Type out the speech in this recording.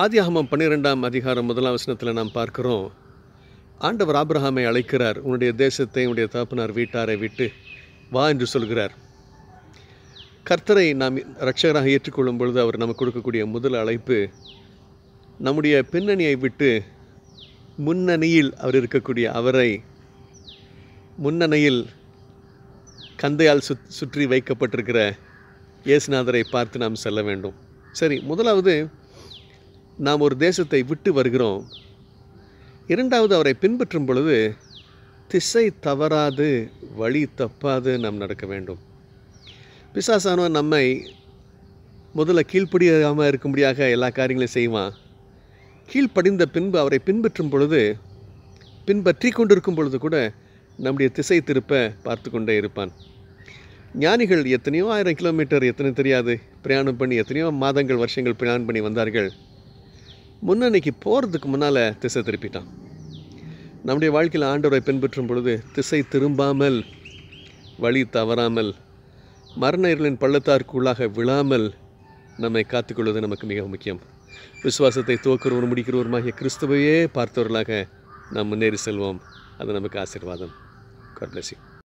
ஆதியாகமம் பன்னிரெண்டாம் அதிகாரம் முதலாம் வசனத்தில் நாம் பார்க்குறோம் ஆண்டவர் ஆப்ரஹாமை அழைக்கிறார் உன்னுடைய தேசத்தை உன்னுடைய தகப்பனார் வீட்டாரை விட்டு வா என்று சொல்கிறார் கர்த்தரை நாம் ரட்சகராக ஏற்றுக்கொள்ளும் பொழுது அவர் நமக்கு கொடுக்கக்கூடிய முதல் அழைப்பு நம்முடைய பின்னணியை விட்டு முன்னணியில் அவர் இருக்கக்கூடிய அவரை முன்னணியில் கந்தையால் சுத் சுற்றி வைக்கப்பட்டிருக்கிற இயேசுநாதரை பார்த்து நாம் செல்ல வேண்டும் சரி முதலாவது நாம் ஒரு தேசத்தை விட்டு வருகிறோம் இரண்டாவது அவரை பின்பற்றும் பொழுது திசை தவறாது வழி தப்பாது நாம் நடக்க வேண்டும் பிசாசானவன் நம்மை முதல்ல கீழ்ப்படியாமல் இருக்கும்படியாக எல்லா காரியங்களையும் செய்வான் கீழ்ப்படிந்த பின்பு அவரை பின்பற்றும் பொழுது பின்பற்றி கொண்டிருக்கும் பொழுது கூட நம்முடைய திசை திருப்ப பார்த்து கொண்டே இருப்பான் ஞானிகள் எத்தனையோ ஆயிரம் கிலோமீட்டர் எத்தனை தெரியாது பிரயாணம் பண்ணி எத்தனையோ மாதங்கள் வருஷங்கள் பிரயாணம் பண்ணி வந்தார்கள் முன்னணிக்கு போகிறதுக்கு முன்னால் திசை திருப்பிட்டான் நம்முடைய வாழ்க்கையில் ஆண்டவரை பின்பற்றும் பொழுது திசை திரும்பாமல் வழி தவறாமல் மரணர்களின் பள்ளத்தாருக்குள்ளாக விழாமல் நம்மை காத்துக்கொள்வது நமக்கு மிக முக்கியம் விசுவாசத்தை துவக்கிறவர் முடிக்கிறவருமாகிய கிறிஸ்துவையே பார்த்தவர்களாக நாம் முன்னேறி செல்வோம் அது நமக்கு ஆசீர்வாதம் God